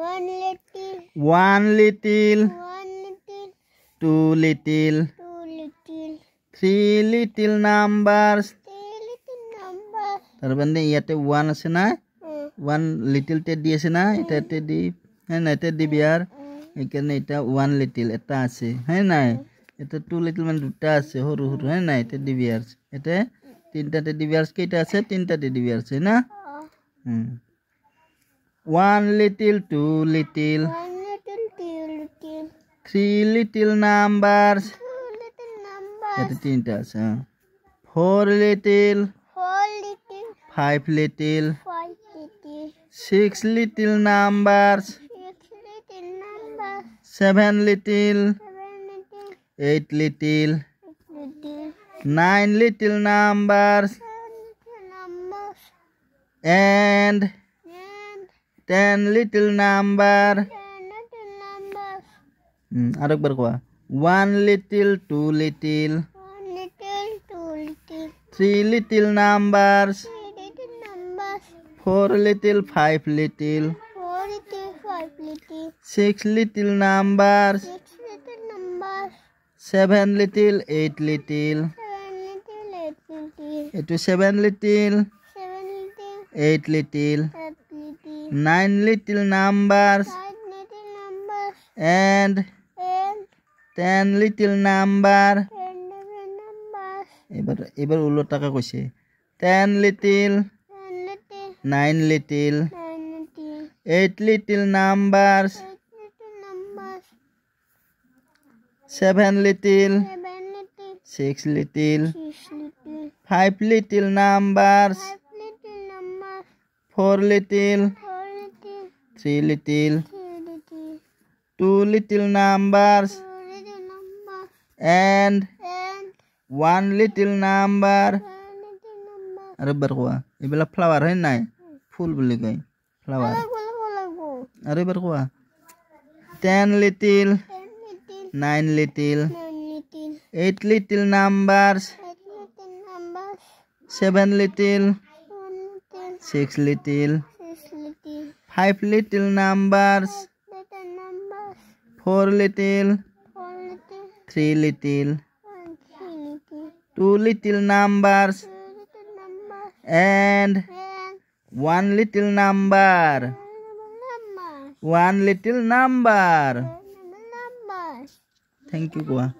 One little. One little. Two little. Three little numbers. Three little numbers. Terbentuk iya one sena. Hmm. One little te dia sena. Ita hmm. te di. Hei te di biar. Hmm. Ikan ita one little. Ita si. Hei na? Ita two little man duta si. Huru huru. Hei nai te di biar. Ita tinta te di biar. Kita set. tinta te di biar sena. Oh. Hmm. One little, two little. One little, two little. Three little numbers. Two little numbers. Four little. Four little. Five little. Five little. Six little numbers. Six little numbers. Seven little. Seven little. Eight little. Eight little. Nine little numbers. Nine little numbers. And ten little number. Hmm, arakbar kwa. One little, two little. Three little numbers. Four little, five little. Four little, five little. Six little numbers. Six little numbers. Seven little, eight little. Seven little, eight little. seven little. Seven little. Eight little. Nine little number and ten little number এইবাৰ এইবাৰ ওলোটাকে কৈছে ten little nine little eight little number seven little six little five little number four little Three little. little. Two little numbers. Two little numbers. And, and one little number. अरे बरकुआ ये बेला flower है ना फूल बोले गए flower अरे बरकुआ Ten little, nine little, eight little numbers, seven little, six little. Five little numbers. Little numbers. Four little. Four little. Three little. One, three little. Two little numbers. Two little numbers. And, and one little number. One little number. One little number. Thank you, Goa.